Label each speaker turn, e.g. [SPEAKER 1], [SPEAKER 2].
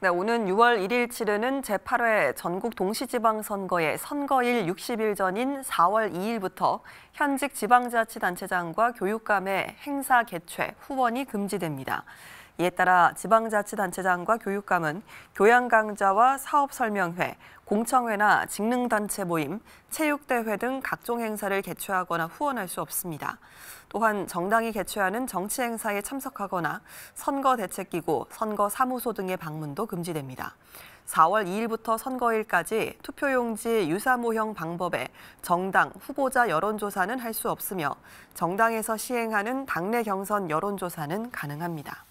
[SPEAKER 1] 네, 오는 6월 1일 치르는 제8회 전국 동시지방선거의 선거일 60일 전인 4월 2일부터 현직 지방자치단체장과 교육감의 행사 개최, 후원이 금지됩니다. 이에 따라 지방자치단체장과 교육감은 교양 강좌와 사업 설명회, 공청회나 직능단체 모임, 체육대회 등 각종 행사를 개최하거나 후원할 수 없습니다. 또한 정당이 개최하는 정치 행사에 참석하거나 선거대책기구, 선거사무소 등의 방문도 금지됩니다. 4월 2일부터 선거일까지 투표용지 유사모형 방법에 정당, 후보자 여론조사는 할 수 없으며 정당에서 시행하는 당내 경선 여론조사는 가능합니다.